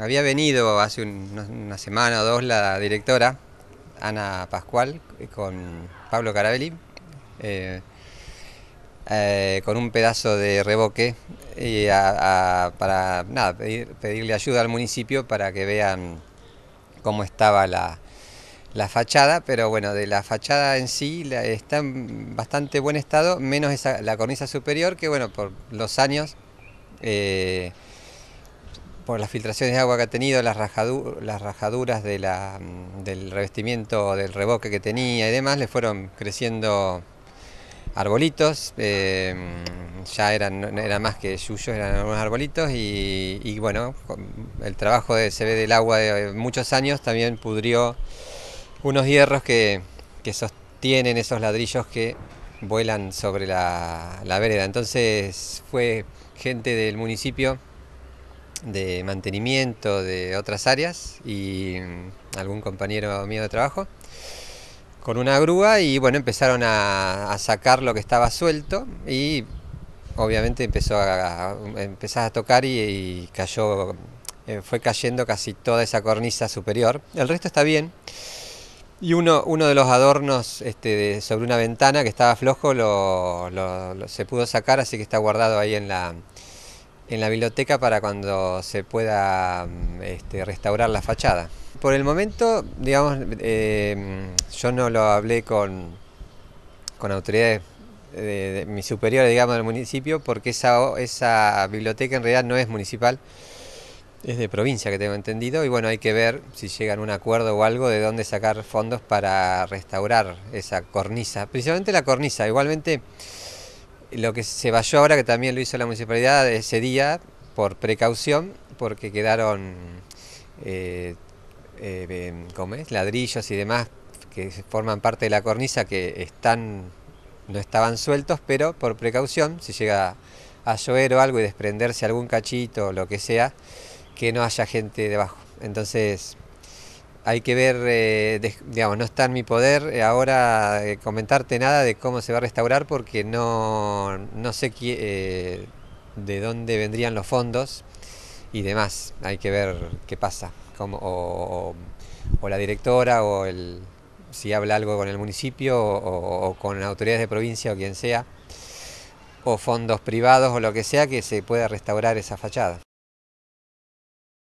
Había venido hace una semana o dos la directora, Ana Pascual, con Pablo Carabelli, eh, eh, con un pedazo de reboque para pedirle ayuda al municipio para que vean cómo estaba la, fachada, pero bueno, de la fachada en sí está en bastante buen estado, menos la cornisa superior, que bueno, por los años eh, por las filtraciones de agua que ha tenido, las, rajaduras, las rajaduras mm, del revestimiento, del reboque que tenía y demás, le fueron creciendo arbolitos, eh, ya eran, más que suyos, eran unos arbolitos y, bueno, el trabajo de, se ve del agua de eh, muchos años también pudrió unos hierros que, sostienen esos ladrillos que vuelan sobre la vereda. Entonces fue gente del municipio de mantenimiento de otras áreas y mm, algún compañero mío de trabajo con una grúa y bueno empezaron a, sacar lo que estaba suelto y obviamente empezó a, a tocar y, cayó eh, fue cayendo casi toda esa cornisa superior el resto está bien y uno, uno de los adornos este, sobre una ventana que estaba flojo lo, se pudo sacar así que está guardado ahí en la en la biblioteca para cuando se pueda mm, este, restaurar la fachada. Por el momento, digamos, eh, mm, yo no lo hablé con, con autoridades de, mi superior digamos, del municipio, porque esa, esa biblioteca en realidad no es municipal, es de provincia que tengo entendido, y bueno, hay que ver si llegan a un acuerdo o algo de dónde sacar fondos para restaurar esa cornisa, principalmente la cornisa, igualmente... Lo que se vayó ahora, que también lo hizo la municipalidad ese día, por precaución, porque quedaron eh, eh, em, ladrillos y demás que forman parte de la cornisa que están, no estaban sueltos, pero por precaución, si llega a llover o algo y desprenderse algún cachito o lo que sea, que no haya gente debajo. Entonces hay que ver, eh, digamos, no está en mi poder eh, ahora eh, comentarte nada de cómo se va a restaurar porque no, sé de dónde vendrían los fondos y demás. Hay que ver qué pasa, o, la directora o el, si habla algo con el municipio o con autoridades de provincia o quien sea, o fondos privados o lo que sea que se pueda restaurar esa fachada.